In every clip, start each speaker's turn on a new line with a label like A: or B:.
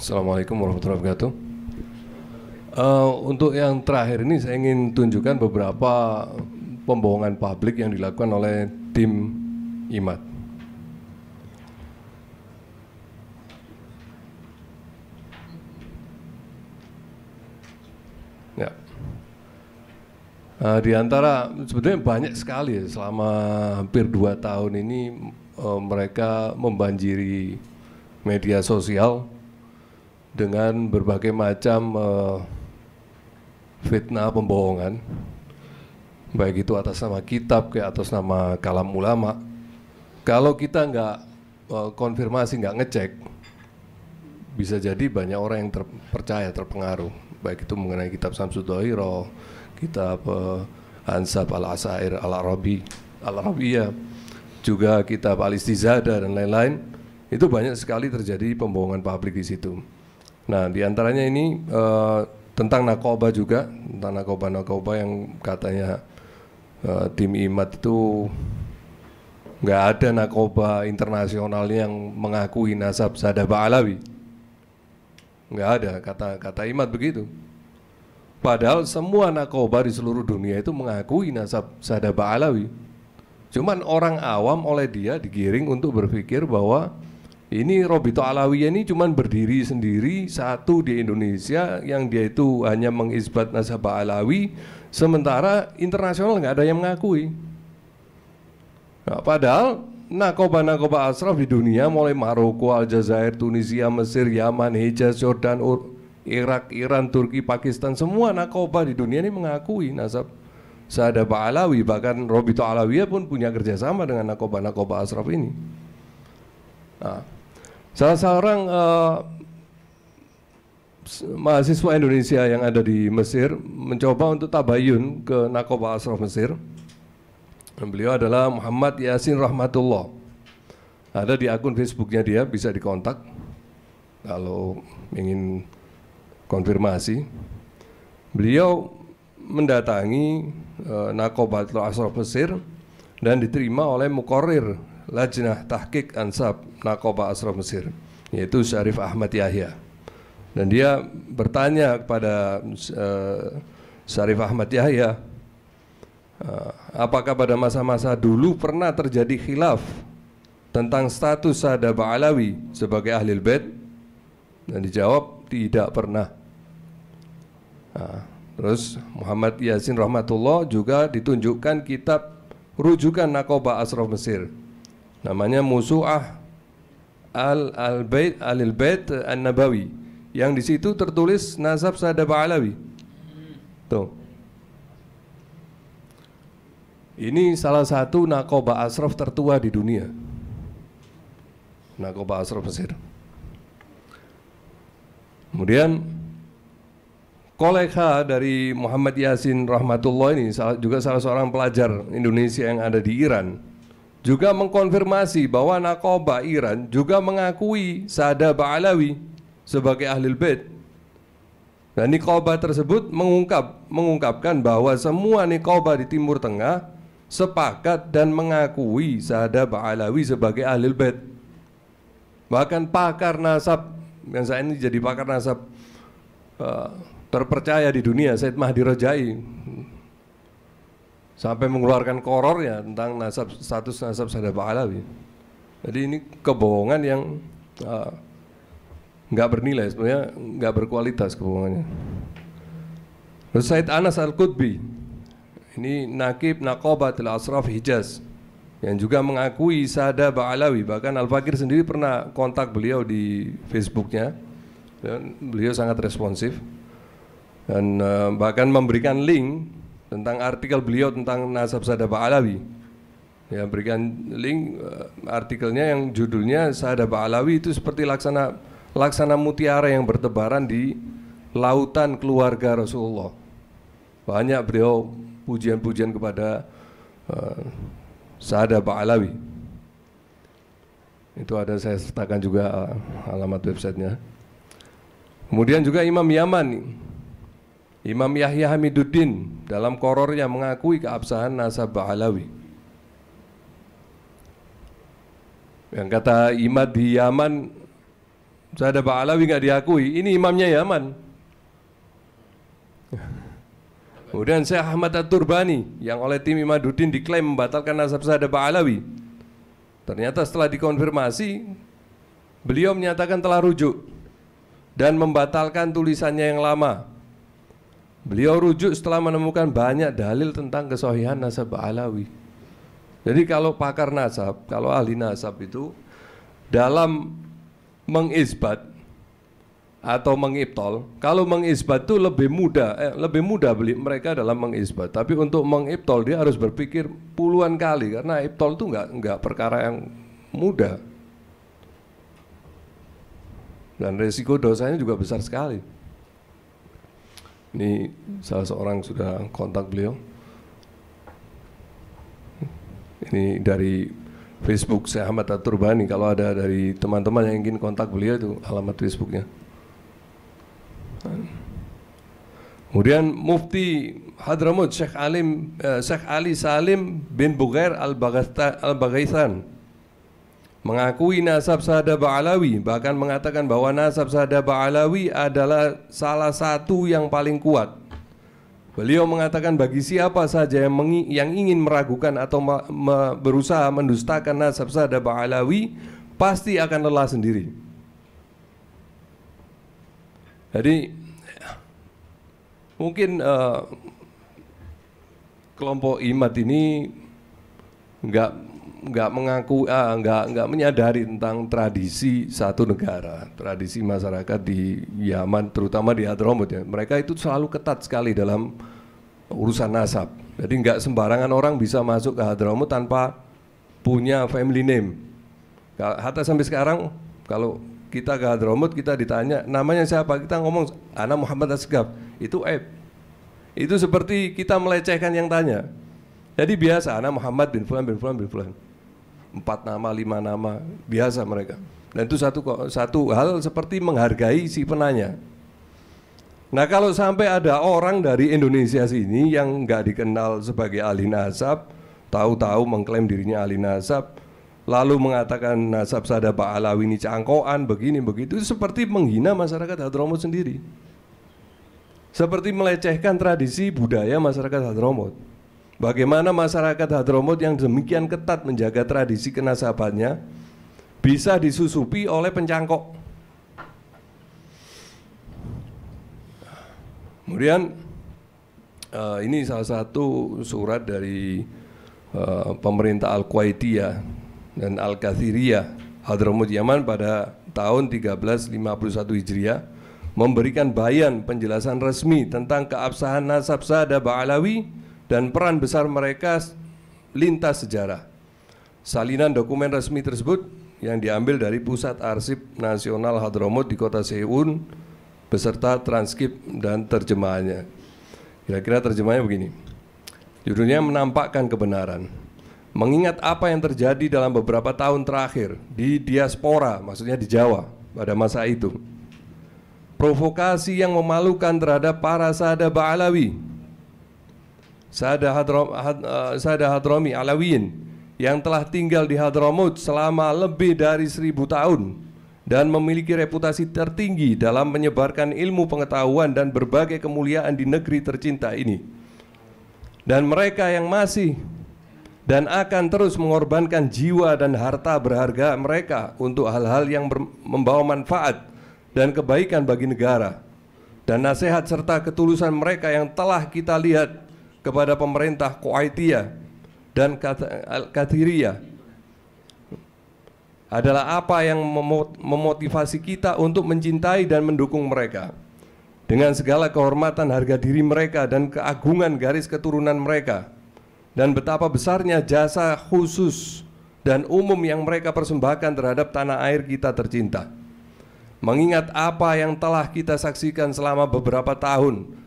A: Assalamualaikum warahmatullahi wabarakatuh. Uh, untuk yang terakhir ini saya ingin tunjukkan beberapa pembohongan publik yang dilakukan oleh tim IMAT. Ya. Uh, di antara sebetulnya banyak sekali ya, selama hampir dua tahun ini uh, mereka membanjiri media sosial dengan berbagai macam uh, fitnah pembohongan baik itu atas nama kitab kayak atas nama kalam ulama kalau kita nggak uh, konfirmasi nggak ngecek bisa jadi banyak orang yang terpercaya terpengaruh baik itu mengenai kitab Samsud Dohiro kitab uh, Ansab al Asair al Arabi al Arabia juga kitab al Istizada dan lain-lain itu banyak sekali terjadi pembohongan publik di situ. Nah, diantaranya ini uh, tentang narkoba juga, tentang narkoba-narkoba yang katanya uh, tim IMAT itu nggak ada narkoba internasional yang mengakui nasab Sadah Alawi. Nggak ada, kata kata IMAT begitu. Padahal semua narkoba di seluruh dunia itu mengakui nasab Sadah Alawi. Cuman orang awam oleh dia digiring untuk berpikir bahwa ini Robito Alawi ini cuman berdiri sendiri satu di Indonesia yang dia itu hanya mengisbat nasabah Alawi sementara internasional nggak ada yang mengakui nah, padahal nakoba-nakoba asraf di dunia mulai Maroko, Aljazair, Tunisia, Mesir, Yaman, Hijaz, Jordan, Ur Irak, Iran, Turki, Pakistan semua nakoba di dunia ini mengakui nasab Pak Alawi bahkan Robito Alawi pun punya kerjasama dengan nakoba-nakoba asraf ini nah, Salah seorang uh, mahasiswa Indonesia yang ada di Mesir mencoba untuk tabayun ke Nakoba Asraf Mesir. Beliau adalah Muhammad Yasin Rahmatullah. Ada di akun Facebooknya dia, bisa dikontak kalau ingin konfirmasi. Beliau mendatangi uh, eh, Nakoba Asraf Mesir dan diterima oleh Mukorir Lajnah Tahqiq Ansab Nakoba Asraf Mesir yaitu Syarif Ahmad Yahya dan dia bertanya kepada uh, Syarif Ahmad Yahya uh, apakah pada masa-masa dulu pernah terjadi khilaf tentang status Sadaba Baalawi sebagai ahli bed dan dijawab tidak pernah ah, terus Muhammad Yasin Rahmatullah juga ditunjukkan kitab rujukan Nakoba Asraf Mesir namanya Musu'ah al al bait al bait an nabawi yang di situ tertulis nasab sadab alawi tuh ini salah satu nakoba asraf tertua di dunia nakoba asraf Mesir kemudian kolega dari Muhammad Yasin Rahmatullah ini juga salah seorang pelajar Indonesia yang ada di Iran juga mengkonfirmasi bahwa Nakoba Iran juga mengakui Sada Ba'alawi sebagai ahli Bait. Nah, Nikoba tersebut mengungkap mengungkapkan bahwa semua Nikoba di Timur Tengah sepakat dan mengakui Sada Ba'alawi sebagai ahli Bait. Bahkan pakar nasab yang saya ini jadi pakar nasab uh, terpercaya di dunia Said Mahdi Rojai sampai mengeluarkan koror ya tentang nasab status nasab sadar Alawi. Jadi ini kebohongan yang eh, nggak uh, bernilai sebenarnya nggak berkualitas kebohongannya. Terus Said Anas Al Qutbi ini nakib nakobatil asraf Hijaz yang juga mengakui Sada Ba'alawi bahkan Al Fakir sendiri pernah kontak beliau di Facebooknya dan beliau sangat responsif dan uh, bahkan memberikan link tentang artikel beliau tentang nasab Pak Alawi. Ya, berikan link uh, artikelnya yang judulnya Pak Alawi itu seperti laksana laksana mutiara yang bertebaran di lautan keluarga Rasulullah. Banyak beliau pujian-pujian kepada uh, eh, Pak Alawi. Itu ada saya sertakan juga uh, alamat websitenya. Kemudian juga Imam Yaman Imam Yahya Hamiduddin dalam korornya mengakui keabsahan nasabah Alawi. Yang kata Imam di Yaman, saya ada Alawi nggak diakui. Ini imamnya Yaman. Kemudian saya Ahmad At-Turbani yang oleh tim Imaduddin diklaim membatalkan nasab Sadaba Alawi. Ternyata setelah dikonfirmasi, beliau menyatakan telah rujuk dan membatalkan tulisannya yang lama Beliau rujuk setelah menemukan banyak dalil tentang kesohihan nasab alawi. Jadi kalau pakar nasab, kalau ahli nasab itu dalam mengisbat atau mengiptol, kalau mengisbat itu lebih mudah, eh, lebih mudah beli mereka dalam mengisbat. Tapi untuk mengiptol dia harus berpikir puluhan kali karena iptol itu nggak nggak perkara yang mudah dan resiko dosanya juga besar sekali. Ini salah seorang sudah kontak beliau. Ini dari Facebook saya Ahmad Aturbani. Kalau ada dari teman-teman yang ingin kontak beliau itu alamat Facebooknya. Kemudian Mufti Hadramut Syekh Alim eh, Syekh Ali Salim bin Bugair Al-Baghaisan. al baghaisan mengakui nasab Sahada Ba'alawi bahkan mengatakan bahwa nasab Sahada Ba'alawi adalah salah satu yang paling kuat Beliau mengatakan bagi siapa saja yang, mengi, yang ingin meragukan atau ma, ma, berusaha mendustakan nasab Sahada Ba'alawi pasti akan lelah sendiri Jadi mungkin uh, kelompok imat ini enggak nggak mengaku ah, nggak nggak menyadari tentang tradisi satu negara tradisi masyarakat di Yaman terutama di Hadramaut ya mereka itu selalu ketat sekali dalam urusan nasab jadi nggak sembarangan orang bisa masuk ke Hadramaut tanpa punya family name hatta sampai sekarang kalau kita ke Hadramaut kita ditanya namanya siapa kita ngomong anak Muhammad Asgab itu eh itu seperti kita melecehkan yang tanya jadi biasa anak Muhammad bin Fulan bin Fulan bin Fulan empat nama lima nama biasa mereka dan itu satu satu hal seperti menghargai si penanya nah kalau sampai ada orang dari Indonesia sini yang nggak dikenal sebagai ahli nasab tahu-tahu mengklaim dirinya ahli nasab lalu mengatakan nasab sada Pak Alawi ini cangkoan begini begitu seperti menghina masyarakat Hadromut sendiri seperti melecehkan tradisi budaya masyarakat Hadromut Bagaimana masyarakat Hadromut yang demikian ketat menjaga tradisi kenasabannya bisa disusupi oleh pencangkok. Kemudian eh, ini salah satu surat dari eh, pemerintah al Kuwaitia dan Al-Kathiriyah Hadramut Yaman pada tahun 1351 Hijriah memberikan bayan penjelasan resmi tentang keabsahan nasab Sada Ba'alawi dan peran besar mereka lintas sejarah. Salinan dokumen resmi tersebut yang diambil dari Pusat Arsip Nasional Hadromut di kota Seun beserta transkrip dan terjemahannya. Kira-kira terjemahnya begini. Judulnya menampakkan kebenaran. Mengingat apa yang terjadi dalam beberapa tahun terakhir di diaspora, maksudnya di Jawa pada masa itu. Provokasi yang memalukan terhadap para sadaba Alawi Sada Hadrom, had, eh, Alawiyin yang telah tinggal di Hadramaut selama lebih dari seribu tahun dan memiliki reputasi tertinggi dalam menyebarkan ilmu pengetahuan dan berbagai kemuliaan di negeri tercinta ini. Dan mereka yang masih dan akan terus mengorbankan jiwa dan harta berharga mereka untuk hal-hal yang membawa manfaat dan kebaikan bagi negara. Dan nasihat serta ketulusan mereka yang telah kita lihat kepada pemerintah Kuwaitia dan Kathiria adalah apa yang memotivasi kita untuk mencintai dan mendukung mereka dengan segala kehormatan harga diri mereka dan keagungan garis keturunan mereka dan betapa besarnya jasa khusus dan umum yang mereka persembahkan terhadap tanah air kita tercinta mengingat apa yang telah kita saksikan selama beberapa tahun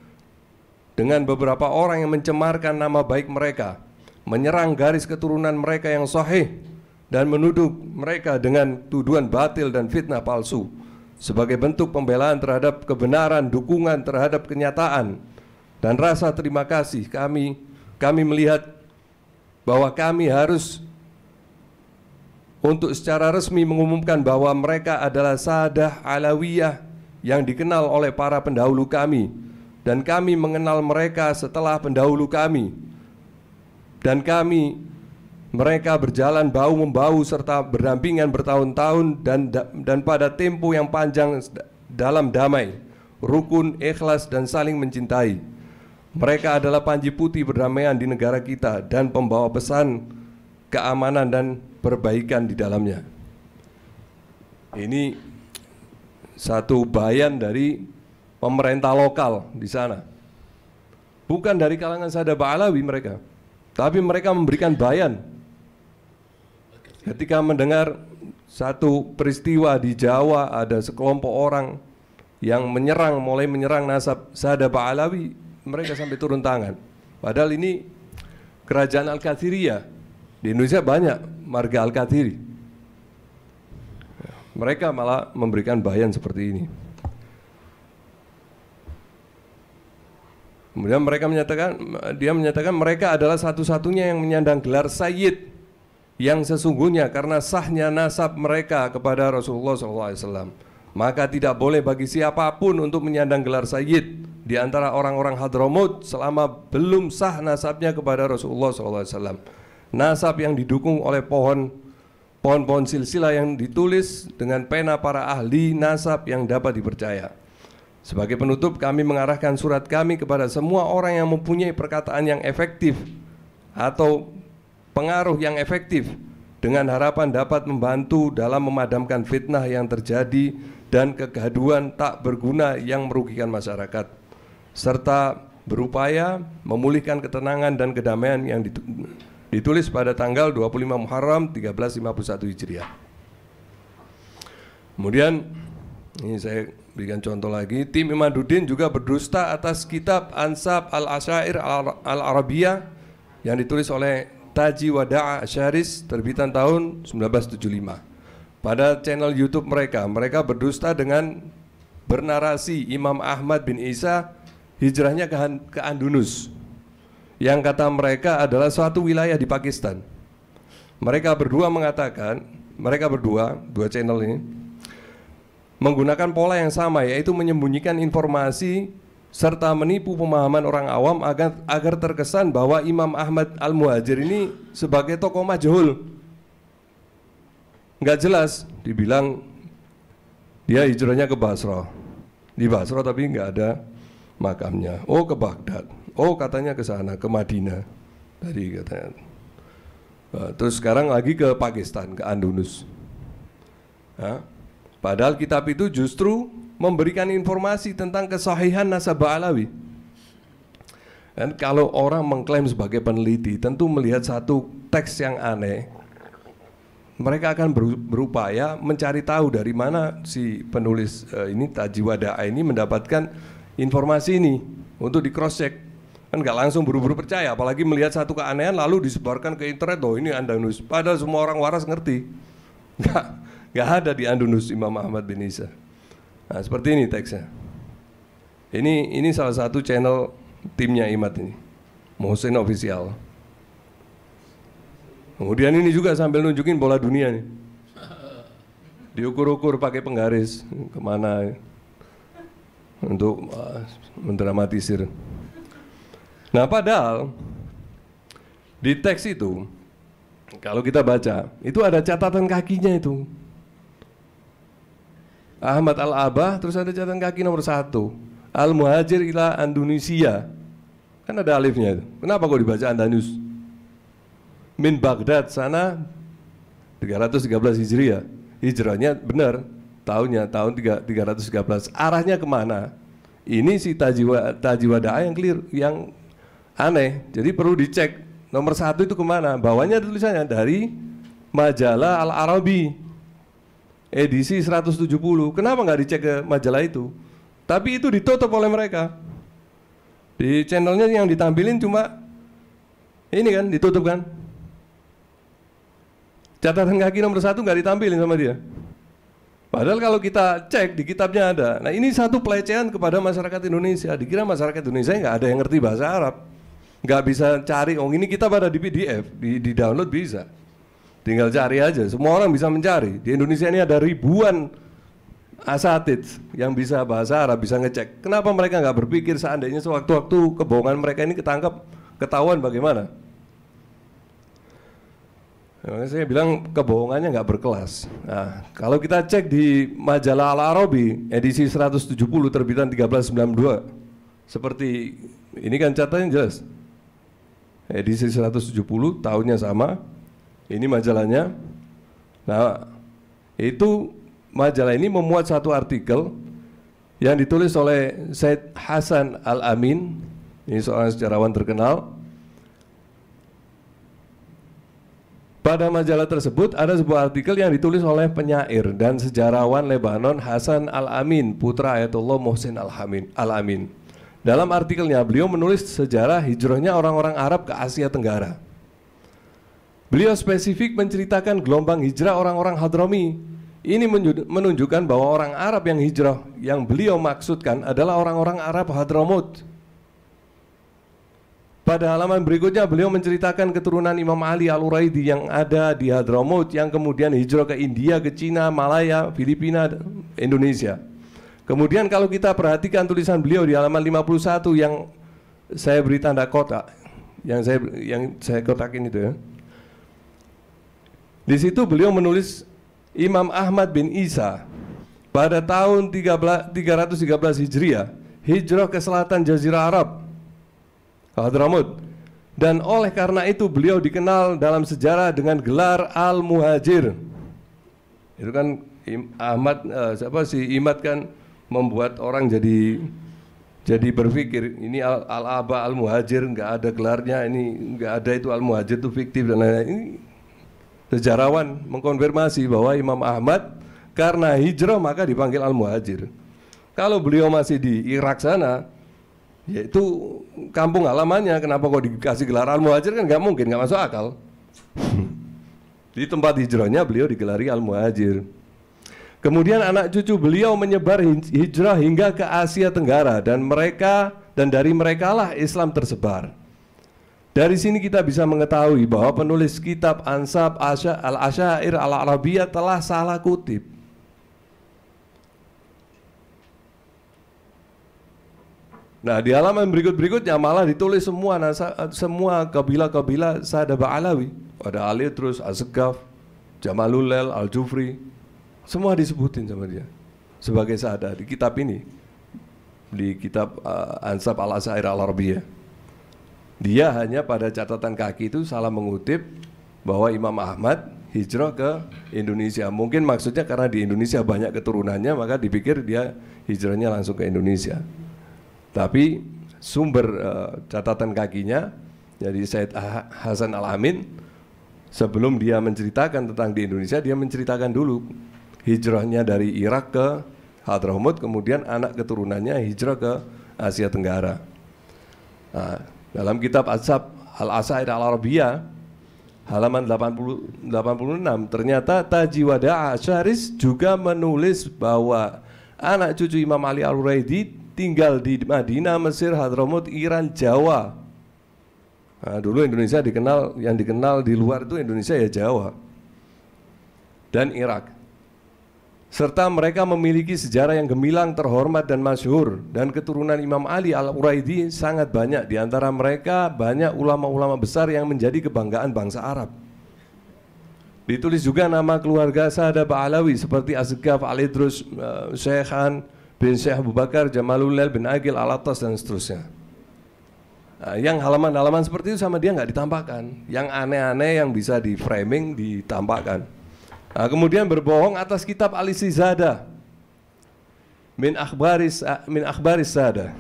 A: dengan beberapa orang yang mencemarkan nama baik mereka, menyerang garis keturunan mereka yang sahih, dan menuduh mereka dengan tuduhan batil dan fitnah palsu sebagai bentuk pembelaan terhadap kebenaran, dukungan terhadap kenyataan, dan rasa terima kasih kami kami melihat bahwa kami harus untuk secara resmi mengumumkan bahwa mereka adalah Sadah Alawiyah yang dikenal oleh para pendahulu kami dan kami mengenal mereka setelah pendahulu kami dan kami mereka berjalan bau membau serta berdampingan bertahun-tahun dan dan pada tempo yang panjang dalam damai rukun ikhlas dan saling mencintai mereka adalah panji putih perdamaian di negara kita dan pembawa pesan keamanan dan perbaikan di dalamnya ini satu bayan dari pemerintah lokal di sana. Bukan dari kalangan sadab alawi mereka, tapi mereka memberikan bayan. Ketika mendengar satu peristiwa di Jawa ada sekelompok orang yang menyerang, mulai menyerang nasab sadab alawi, mereka sampai turun tangan. Padahal ini kerajaan al ya Di Indonesia banyak marga Al-Kathiri. Mereka malah memberikan bayan seperti ini. Kemudian mereka menyatakan dia menyatakan mereka adalah satu-satunya yang menyandang gelar sayyid yang sesungguhnya karena sahnya nasab mereka kepada Rasulullah SAW. Maka tidak boleh bagi siapapun untuk menyandang gelar sayyid di antara orang-orang Hadromut selama belum sah nasabnya kepada Rasulullah SAW. Nasab yang didukung oleh pohon pohon-pohon silsilah yang ditulis dengan pena para ahli nasab yang dapat dipercaya. Sebagai penutup, kami mengarahkan surat kami kepada semua orang yang mempunyai perkataan yang efektif atau pengaruh yang efektif dengan harapan dapat membantu dalam memadamkan fitnah yang terjadi dan kegaduan tak berguna yang merugikan masyarakat serta berupaya memulihkan ketenangan dan kedamaian yang ditulis pada tanggal 25 Muharram 1351 Hijriah. Kemudian ini saya Berikan contoh lagi, tim Imaduddin juga berdusta atas kitab Ansab Al-Asyair Al-Arabiyah yang ditulis oleh Taji Wada'a Asyaris terbitan tahun 1975. Pada channel YouTube mereka, mereka berdusta dengan bernarasi Imam Ahmad bin Isa hijrahnya ke, ke Andunus yang kata mereka adalah suatu wilayah di Pakistan. Mereka berdua mengatakan, mereka berdua, dua channel ini, menggunakan pola yang sama yaitu menyembunyikan informasi serta menipu pemahaman orang awam agar agar terkesan bahwa Imam Ahmad Al Muhajir ini sebagai tokoh majhul. Nggak jelas, dibilang dia hijrahnya ke Basra. Di Basra tapi nggak ada makamnya. Oh ke Baghdad. Oh katanya ke sana ke Madinah. Tadi katanya. Nah, terus sekarang lagi ke Pakistan ke Andunus Hah? Padahal kitab itu justru memberikan informasi tentang kesahihan nasabah Alawi. Dan kalau orang mengklaim sebagai peneliti, tentu melihat satu teks yang aneh, mereka akan berupaya mencari tahu dari mana si penulis uh, ini Tajiwada'a ini mendapatkan informasi ini untuk di cross check kan nggak langsung buru-buru percaya apalagi melihat satu keanehan lalu disebarkan ke internet oh ini anda nulis padahal semua orang waras ngerti nggak Gak ada di Andunus Imam Ahmad bin Isa. Nah, seperti ini teksnya. Ini ini salah satu channel timnya Imat ini. Mohsen official. Kemudian ini juga sambil nunjukin bola dunia nih. Diukur-ukur pakai penggaris kemana untuk uh, mendramatisir. Nah padahal di teks itu kalau kita baca itu ada catatan kakinya itu Ahmad Al-Abah terus ada catatan kaki nomor satu Al-Muhajir ila Indonesia kan ada alifnya itu kenapa kok dibaca Andanus min Baghdad sana 313 Hijriah hijrahnya benar tahunnya tahun 313 arahnya kemana ini si Tajiwa, da'a yang clear yang aneh jadi perlu dicek nomor satu itu kemana bawahnya tulisannya dari majalah Al-Arabi edisi 170. Kenapa nggak dicek ke majalah itu? Tapi itu ditutup oleh mereka. Di channelnya yang ditampilin cuma ini kan, ditutup kan? Catatan kaki nomor satu nggak ditampilin sama dia. Padahal kalau kita cek di kitabnya ada. Nah ini satu pelecehan kepada masyarakat Indonesia. Dikira masyarakat Indonesia nggak ada yang ngerti bahasa Arab. Nggak bisa cari, oh ini kita pada di PDF, di, di download bisa. Tinggal cari aja, semua orang bisa mencari. Di Indonesia ini ada ribuan asatid yang bisa bahasa Arab, bisa ngecek. Kenapa mereka nggak berpikir seandainya sewaktu-waktu kebohongan mereka ini ketangkap, ketahuan bagaimana? Makanya saya bilang kebohongannya nggak berkelas. Nah, kalau kita cek di majalah Al-Arabi, edisi 170 terbitan 1392, seperti ini kan catatannya jelas. Edisi 170 tahunnya sama, ini majalahnya. Nah, itu majalah ini memuat satu artikel yang ditulis oleh Said Hasan Al-Amin, ini seorang sejarawan terkenal. Pada majalah tersebut ada sebuah artikel yang ditulis oleh penyair dan sejarawan Lebanon Hasan Al-Amin, putra Ayatullah Muhsin Al-Amin. Al -Amin. Dalam artikelnya beliau menulis sejarah hijrahnya orang-orang Arab ke Asia Tenggara. Beliau spesifik menceritakan gelombang hijrah orang-orang Hadrami. Ini menunjukkan bahwa orang Arab yang hijrah yang beliau maksudkan adalah orang-orang Arab Hadramut. Pada halaman berikutnya beliau menceritakan keturunan Imam Ali Al-Uraidi yang ada di Hadramut yang kemudian hijrah ke India, ke Cina, Malaya, Filipina, Indonesia. Kemudian kalau kita perhatikan tulisan beliau di halaman 51 yang saya beri tanda kotak, yang saya yang saya kotakin itu ya. Di situ beliau menulis Imam Ahmad bin Isa pada tahun 13, 313 Hijriah hijrah ke selatan Jazirah Arab Hadramut dan oleh karena itu beliau dikenal dalam sejarah dengan gelar Al-Muhajir itu kan Ahmad eh, siapa si Imad kan membuat orang jadi jadi berpikir ini Al-Aba Al aba al muhajir nggak ada gelarnya ini nggak ada itu Al-Muhajir itu fiktif dan lain-lain sejarawan mengkonfirmasi bahwa Imam Ahmad karena hijrah maka dipanggil al-muhajir. Kalau beliau masih di Irak sana, yaitu kampung alamannya. kenapa kok dikasih gelar al-muhajir kan nggak mungkin, nggak masuk akal. di tempat hijrahnya beliau digelari al-muhajir. Kemudian anak cucu beliau menyebar hijrah hingga ke Asia Tenggara dan mereka dan dari merekalah Islam tersebar. Dari sini kita bisa mengetahui bahwa penulis kitab Ansab Al-Asyair Al-Arabiyah telah salah kutip. Nah di halaman berikut-berikutnya malah ditulis semua nasa, semua kabila-kabila sahabat Alawi. Ada Ali terus Azgaf Jamalul Al-Jufri. Semua disebutin sama dia sebagai Sada di kitab ini. Di kitab uh, Ansab Al-Asyair Al-Arabiyah. Dia hanya pada catatan kaki itu salah mengutip bahwa Imam Ahmad hijrah ke Indonesia. Mungkin maksudnya karena di Indonesia banyak keturunannya maka dipikir dia hijrahnya langsung ke Indonesia. Tapi sumber uh, catatan kakinya jadi Said Hasan Al Amin sebelum dia menceritakan tentang di Indonesia dia menceritakan dulu hijrahnya dari Irak ke Hadramut, kemudian anak keturunannya hijrah ke Asia Tenggara. Nah, dalam kitab Azab Al-Asair Al-Arabiyah halaman 80, 86 ternyata Taji Wada'a Syaris juga menulis bahwa anak cucu Imam Ali al raidi tinggal di Madinah, Mesir, Hadramut, Iran, Jawa. Nah, dulu Indonesia dikenal yang dikenal di luar itu Indonesia ya Jawa dan Irak serta mereka memiliki sejarah yang gemilang, terhormat dan masyhur dan keturunan Imam Ali al uraidi sangat banyak di antara mereka banyak ulama-ulama besar yang menjadi kebanggaan bangsa Arab. Ditulis juga nama keluarga Sahabat Alawi seperti Azgaf Al Idrus eh, Syekhan bin Syekh Abu Bakar Jamalulel bin Agil Al dan seterusnya. Nah, yang halaman-halaman seperti itu sama dia nggak ditampakkan. Yang aneh-aneh yang bisa di framing ditampakkan. Nah, kemudian berbohong atas kitab Alisizada min akhbaris ah, min akhbaris sada.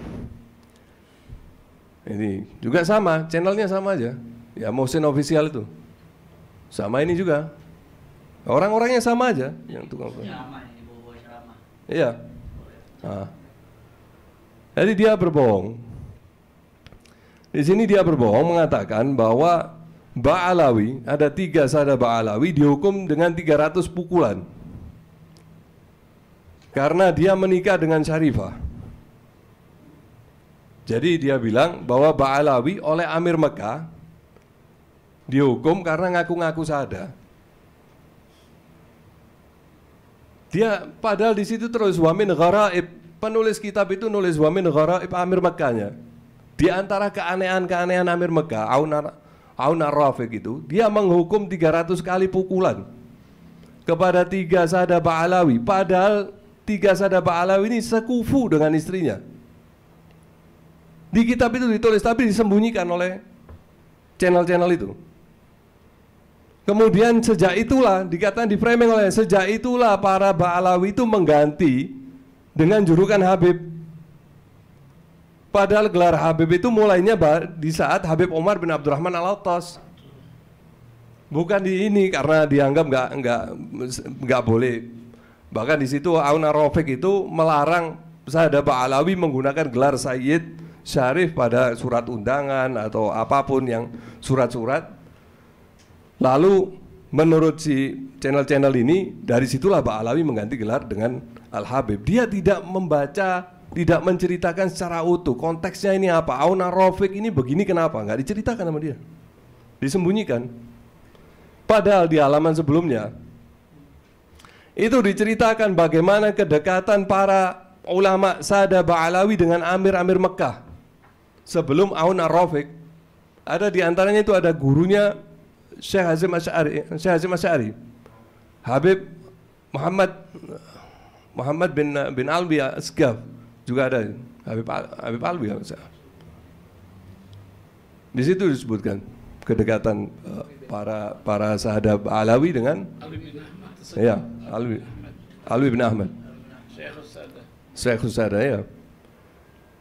A: Ini juga sama, channelnya sama aja. Ya Mohsin official itu. Sama ini juga. Orang-orangnya sama aja yang tukang Iya. Nah. Jadi dia berbohong. Di sini dia berbohong mengatakan bahwa Ba'alawi, ada tiga sahada Ba'alawi dihukum dengan 300 pukulan karena dia menikah dengan Syarifah. Jadi dia bilang bahwa Ba'alawi oleh Amir Mekah dihukum karena ngaku-ngaku sahada. Dia padahal di situ terus wamin gharaib. Penulis kitab itu nulis wamin gharaib Amir Mekahnya. Di antara keanehan-keanehan Amir Mekah, aunar Aun Rafiq itu dia menghukum 300 kali pukulan kepada tiga sadaba Alawi padahal tiga sadaba Alawi ini sekufu dengan istrinya di kitab itu ditulis tapi disembunyikan oleh channel-channel itu kemudian sejak itulah dikatakan di framing oleh sejak itulah para Ba'alawi itu mengganti dengan jurukan Habib Padahal gelar Habib itu mulainya di saat Habib Omar bin Abdurrahman al Autos bukan di ini karena dianggap nggak nggak nggak boleh. Bahkan di situ Aun Arofik itu melarang Sahabat Alawi menggunakan gelar Sayyid Syarif pada surat undangan atau apapun yang surat-surat. Lalu menurut si channel-channel ini dari situlah Pak Alawi mengganti gelar dengan Al Habib. Dia tidak membaca tidak menceritakan secara utuh konteksnya ini apa Auna Rofik ini begini kenapa nggak diceritakan sama dia disembunyikan padahal di halaman sebelumnya itu diceritakan bagaimana kedekatan para ulama Sada Ba'alawi dengan Amir-Amir Mekah sebelum Aun ar ada di antaranya itu ada gurunya Syekh Hazim Asy'ari Syekh Hazim Asy'ari Habib Muhammad Muhammad bin bin Alwi Asgaf juga ada Habib, Habib Alwi kalau saya. Di situ disebutkan kedekatan uh, para para sahabat Alawi dengan ya Alwi Alwi bin Ahmad. Sheikh Husada ya.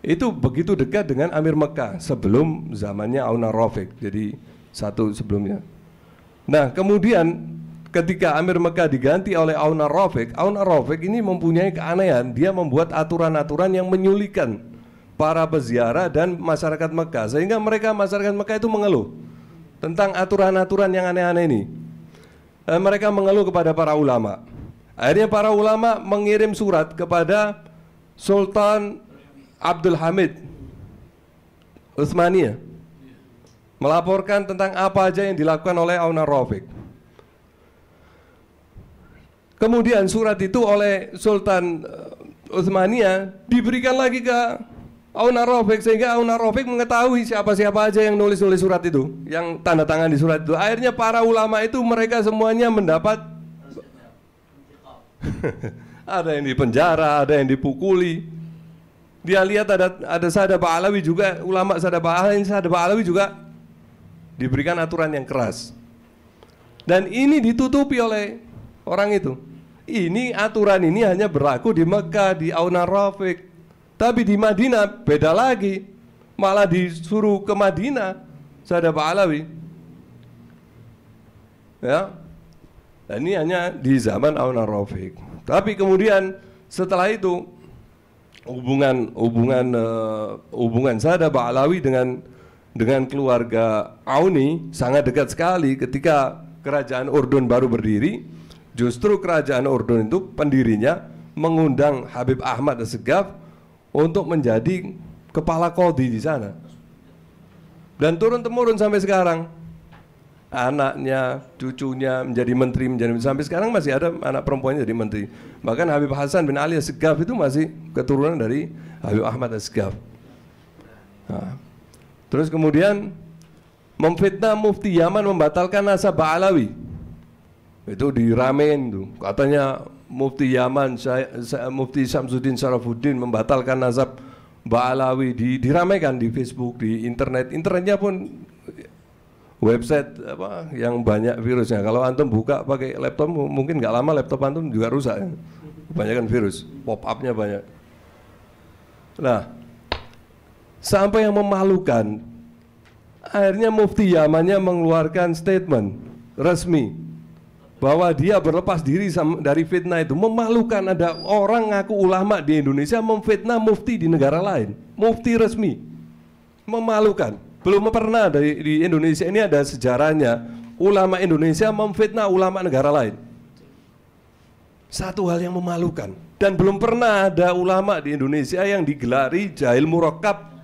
A: Itu begitu dekat dengan Amir Mekah sebelum zamannya Aunar Rafiq. Jadi satu sebelumnya. Nah, kemudian ketika Amir Mekah diganti oleh Aun Arrafik, Aun Arrafik ini mempunyai keanehan, dia membuat aturan-aturan yang menyulikan para peziarah dan masyarakat Mekah sehingga mereka masyarakat Mekah itu mengeluh tentang aturan-aturan yang aneh-aneh ini. Dan eh, mereka mengeluh kepada para ulama. Akhirnya para ulama mengirim surat kepada Sultan Abdul Hamid Utsmaniyah melaporkan tentang apa aja yang dilakukan oleh Auna Rafiq. Kemudian surat itu oleh Sultan eh, Utsmania diberikan lagi ke Auna Robek sehingga Auna Robek mengetahui siapa-siapa aja yang nulis-nulis surat itu, yang tanda tangan di surat itu. Akhirnya para ulama itu mereka semuanya mendapat ada yang dipenjara, ada yang dipukuli. Dia lihat ada ada pak Alawi juga ulama sahabat Alawi, Sadaba Alawi juga diberikan aturan yang keras. Dan ini ditutupi oleh orang itu ini aturan ini hanya berlaku di Mekah di Auna Rafiq tapi di Madinah beda lagi malah disuruh ke Madinah saya Pak Alawi ya dan ini hanya di zaman Auna Rafiq tapi kemudian setelah itu hubungan hubungan uh, hubungan saya Pak Alawi dengan dengan keluarga Auni sangat dekat sekali ketika kerajaan Urdun baru berdiri Justru kerajaan Ordon itu pendirinya mengundang Habib Ahmad Segaf untuk menjadi kepala kodi di sana. Dan turun temurun sampai sekarang anaknya, cucunya menjadi menteri, menjadi menteri. sampai sekarang masih ada anak perempuannya jadi menteri. Bahkan Habib Hasan bin Ali Segaf itu masih keturunan dari Habib Ahmad Segaf. Nah. Terus kemudian memfitnah mufti Yaman membatalkan nasab Alawi itu diramein tuh katanya Mufti Yaman Mufti Samsudin Sarafuddin membatalkan nazab Mbak Alawi di, diramaikan di Facebook di internet internetnya pun website apa yang banyak virusnya kalau antum buka pakai laptop mungkin nggak lama laptop antum juga rusak ya. kebanyakan virus pop upnya banyak nah sampai yang memalukan akhirnya Mufti Yamannya mengeluarkan statement resmi bahwa dia berlepas diri dari fitnah itu memalukan ada orang ngaku ulama di Indonesia memfitnah mufti di negara lain mufti resmi memalukan belum pernah dari di Indonesia ini ada sejarahnya ulama Indonesia memfitnah ulama negara lain satu hal yang memalukan dan belum pernah ada ulama di Indonesia yang digelari jahil murakab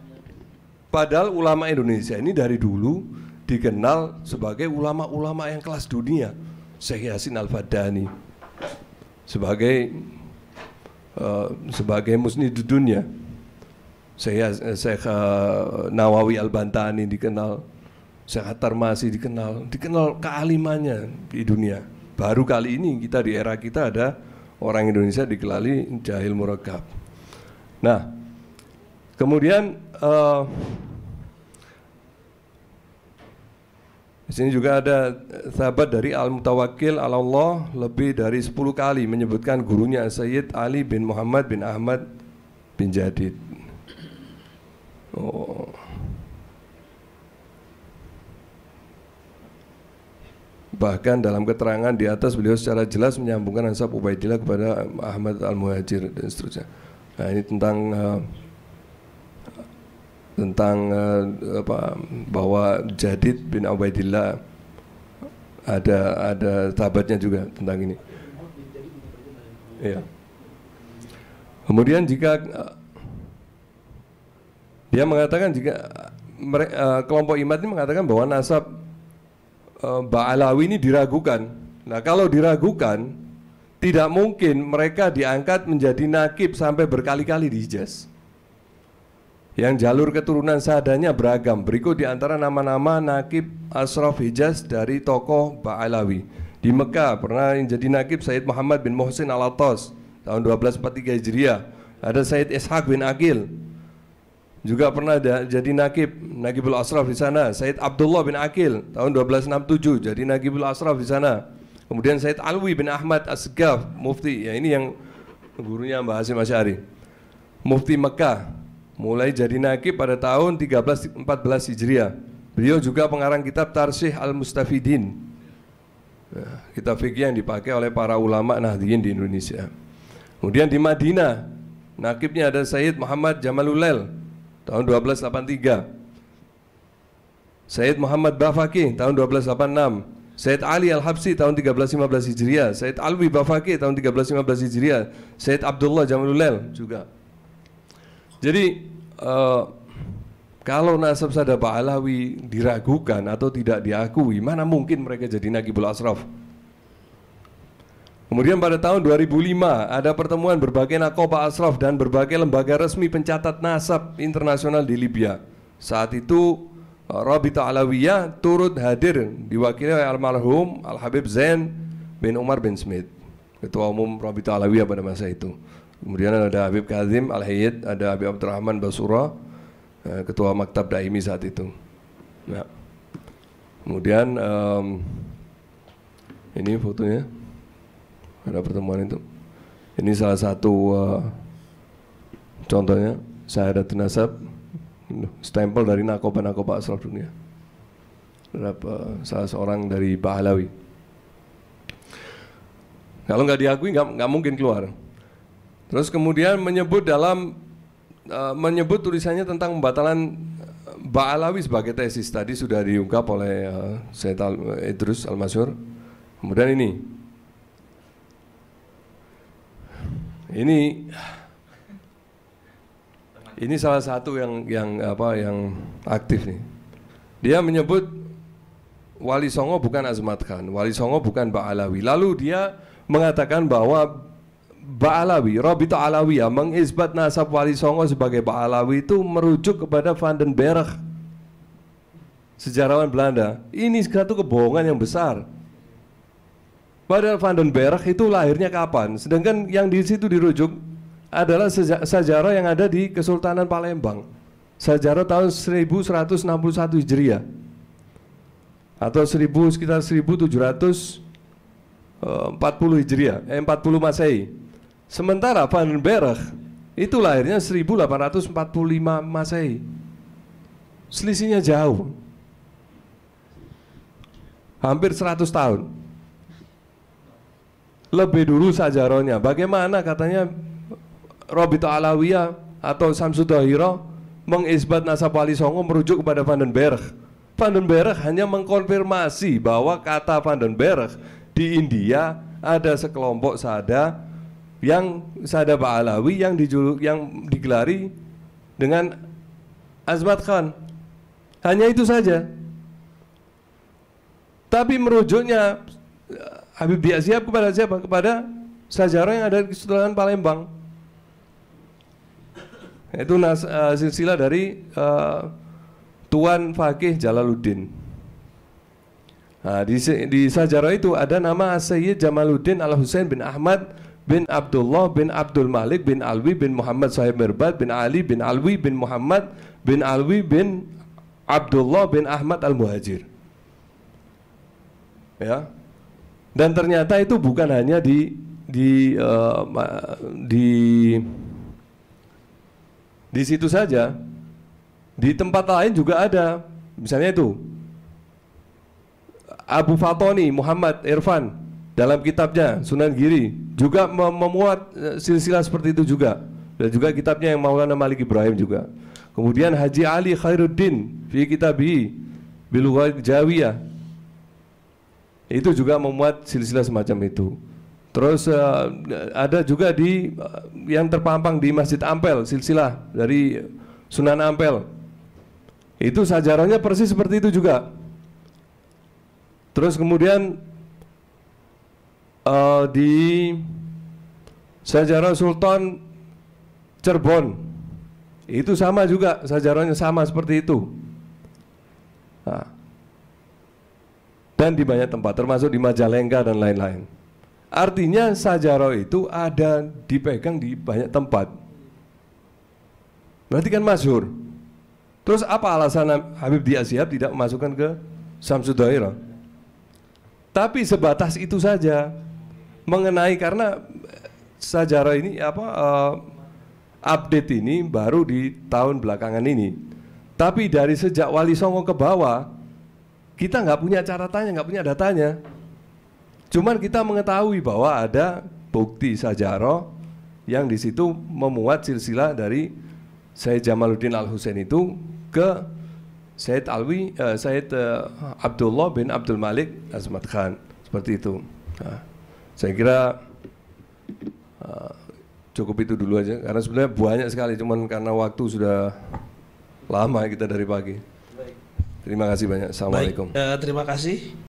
A: padahal ulama Indonesia ini dari dulu dikenal sebagai ulama-ulama yang kelas dunia Syekh Yasin Al-Fadani sebagai uh, sebagai musnid dunia. Saya Syekh uh, Nawawi Al-Bantani dikenal, Syekh masih dikenal, dikenal kealimannya di dunia. Baru kali ini kita di era kita ada orang Indonesia dikelali jahil murakab. Nah, kemudian uh, Di sini juga ada eh, sahabat dari Al Mutawakil Al Allah lebih dari 10 kali menyebutkan gurunya Sayyid Ali bin Muhammad bin Ahmad bin Jadid. Oh. Bahkan dalam keterangan di atas beliau secara jelas menyambungkan Ansab Ubaidillah kepada Ahmad Al Muhajir dan seterusnya. Nah ini tentang uh, tentang uh, apa bahwa Jadid bin Ubaidillah ada ada sahabatnya juga tentang ini. Ya. Kemudian jika eh, dia mengatakan jika eh, kelompok imam ini mengatakan bahwa nasab Ba'alawi ini diragukan. Nah, kalau diragukan tidak mungkin mereka diangkat menjadi nakib sampai berkali-kali di Hijaz yang jalur keturunan seadanya beragam. Berikut di antara nama-nama nakib Asraf Hijaz dari tokoh Ba'alawi. Di Mekah pernah yang jadi nakib Said Muhammad bin Mohsin al tahun 1243 Hijriah. Ada Said Ishaq bin Akil. Juga pernah ada, jadi nakib Nakibul Asraf di sana. Said Abdullah bin Akil tahun 1267 jadi Nakibul Asraf di sana. Kemudian Said Alwi bin Ahmad Asgaf Mufti. Ya ini yang gurunya Mbah Hasim Asyari. Mufti Mekah mulai jadi nakib pada tahun 1314 Hijriah. Beliau juga pengarang kitab Tarsih Al-Mustafidin. Ya, kitab fikih yang dipakai oleh para ulama Nahdiyin di Indonesia. Kemudian di Madinah, nakibnya ada Sayyid Muhammad Jamalulail tahun 1283. Sayyid Muhammad Bafaki tahun 1286. Said Ali Al-Habsi tahun 1315 Hijriah, Said Alwi Bafaki tahun 1315 Hijriah, Said Abdullah Jamalulail juga jadi uh, kalau nasab Sada Pak Alawi diragukan atau tidak diakui, mana mungkin mereka jadi Nagibul Asraf? Kemudian pada tahun 2005 ada pertemuan berbagai nakoba asraf dan berbagai lembaga resmi pencatat nasab internasional di Libya. Saat itu eh, Rabita Alawiyah turut hadir diwakili oleh almarhum Al Habib Zain bin Umar bin Smith, ketua umum Rabita Alawiyah pada masa itu. Kemudian ada Habib Kazim al Hayyid, ada Habib Abdurrahman Basura, eh, ketua Maktab Daimi saat itu. Nah. Kemudian um, ini fotonya ada pertemuan itu. Ini salah satu uh, contohnya saya ada tenasab, stempel dari nakoba-nakoba asraf dunia terhadap eh, salah seorang dari Pahlawi. Kalau nggak diakui nggak mungkin keluar. Terus kemudian menyebut dalam eh, menyebut tulisannya tentang pembatalan eh, Ba'alawi sebagai tesis tadi sudah diungkap oleh uh, eh, Syed Al Idrus al Masur. Kemudian ini. Ini ini salah satu yang yang apa yang aktif nih. Dia menyebut Wali Songo bukan Azmat Khan, Wali Songo bukan Ba'alawi. Lalu dia mengatakan bahwa Ba'alawi, Robito Alawi ya, mengisbat nasab Wali Songo sebagai Ba'alawi itu merujuk kepada Van den Bergh, sejarawan Belanda. Ini satu kebohongan yang besar. Padahal Van den Bergh itu lahirnya kapan? Sedangkan yang di situ dirujuk adalah sejarah yang ada di Kesultanan Palembang. Sejarah tahun 1161 Hijriah atau 1000 sekitar 1740 eh, Hijriah, eh, 40 Masehi. Sementara Van Berg itu lahirnya 1845 Masehi. Selisihnya jauh. Hampir 100 tahun. Lebih dulu sajaronya. Bagaimana katanya Robito Alawiyah atau Samsudahiro mengisbat nasab Wali Songo merujuk kepada Vandenberg. Vandenberg hanya mengkonfirmasi bahwa kata Vandenberg di India ada sekelompok sadar yang Pak Alawi yang dijuluk yang digelari dengan Azmat Khan. Hanya itu saja. Tapi merujuknya eh, Habib Dia Siap kepada siapa? Kepada sejarah yang ada di Kesultanan Palembang. Itu nas, uh, silsilah dari uh, Tuan Fakih Jalaluddin. Nah, di, di sejarah itu ada nama Sayyid Jamaluddin Al Husain bin Ahmad bin Abdullah bin Abdul Malik bin Alwi bin Muhammad Sahib Mirbat bin Ali bin Alwi bin Muhammad bin Alwi bin Abdullah bin Ahmad Al-Muhajir. Ya. Dan ternyata itu bukan hanya di di uh, di di situ saja. Di tempat lain juga ada. Misalnya itu Abu Fatoni Muhammad Irfan dalam kitabnya Sunan Giri juga mem memuat e, silsilah seperti itu juga dan juga kitabnya yang Maulana Malik Ibrahim juga. Kemudian Haji Ali Khairuddin fi kitabi bilughah Jawiyah. Itu juga memuat silsilah semacam itu. Terus uh, ada juga di uh, yang terpampang di Masjid Ampel silsilah dari Sunan Ampel. Itu sajarahnya persis seperti itu juga. Terus kemudian uh, di sejarah Sultan Cirebon itu sama juga sejarahnya sama seperti itu nah, dan di banyak tempat termasuk di Majalengka dan lain-lain artinya sejarah itu ada dipegang di banyak tempat berarti kan masyur terus apa alasan Habib Diaz Sihab tidak memasukkan ke Samsudaira tapi sebatas itu saja mengenai karena sejarah ini apa uh, update ini baru di tahun belakangan ini. Tapi dari sejak Wali Songo ke bawah kita nggak punya cara nggak punya datanya. Cuman kita mengetahui bahwa ada bukti sajaro yang di situ memuat silsilah dari Said Jamaluddin Al Husain itu ke Said Alwi, uh, eh, Syed uh, eh, Abdullah bin Abdul Malik Azmat Khan seperti itu. Nah saya kira uh, cukup itu dulu aja karena sebenarnya banyak sekali cuman karena waktu sudah lama kita dari pagi. Terima kasih banyak. Assalamualaikum. Baik, uh, eh, terima kasih.